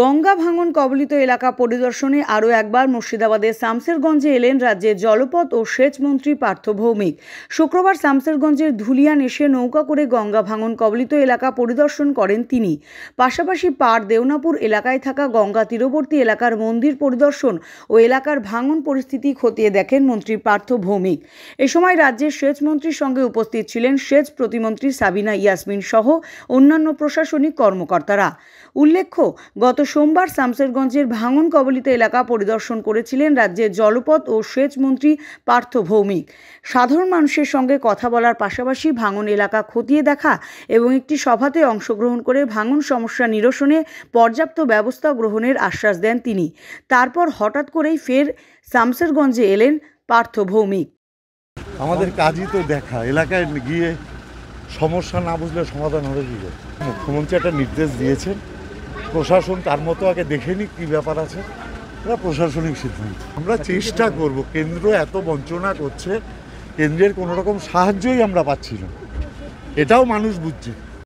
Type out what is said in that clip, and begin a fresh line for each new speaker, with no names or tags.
গঙ্গা ভাঙন কবলিত এলাকা পরিদর্শনে আরও একবার মুর্শিদাবাদের সামসেরগঞ্জে এলেন রাজ্যের জলপথ ও সেচ মন্ত্রী পার্থ ভৌমিক শুক্রবার শামসেরগঞ্জের ধুলিয়ান এসে নৌকা করে গঙ্গা ভাঙন কবলিত এলাকা পরিদর্শন করেন তিনি পাশাপাশি পার দেওনাপুর এলাকায় থাকা গঙ্গা তীরবর্তী এলাকার মন্দির পরিদর্শন ও এলাকার ভাঙন পরিস্থিতি খতিয়ে দেখেন মন্ত্রী পার্থ ভৌমিক এ সময় রাজ্যের সেচ মন্ত্রীর সঙ্গে উপস্থিত ছিলেন সেচ প্রতিমন্ত্রী সাবিনা ইয়াসমিন সহ অন্যান্য প্রশাসনিক কর্মকর্তারা উল্লেখ্য গত সোমবার সামসেরগঞ্জের ভাঙন কবলিত এলাকা পরিদর্শন করেছিলেন রাজ্যের জলপথ ও সেচ মন্ত্রী পার্থ ভৌমিক সাধারণ মানুষের সঙ্গে কথা বলার পাশাপাশি ভাঙন এলাকা খতিয়ে দেখা এবং একটি সভাতে অংশগ্রহণ করে ভাঙন সমস্যা নিরসনে পর্যাপ্ত ব্যবস্থা গ্রহণের আশ্বাস দেন তিনি তারপর হঠাৎ করেই ফের সামসেরগঞ্জে এলেন পার্থ ভৌমিক
আমাদের কাজই তো দেখা এলাকায় গিয়ে সমস্যা না বুঝলে সমাধান হবে কি মুখ্যমন্ত্রী একটা নির্দেশ দিয়েছেন প্রশাসন তার মতো আগে দেখে কি কী ব্যাপার আছে এটা প্রশাসনিক সিদ্ধান্ত আমরা চেষ্টা করব কেন্দ্র এত বঞ্চনা করছে কেন্দ্রের কোনো রকম সাহায্যই আমরা পাচ্ছি না এটাও মানুষ বুঝছে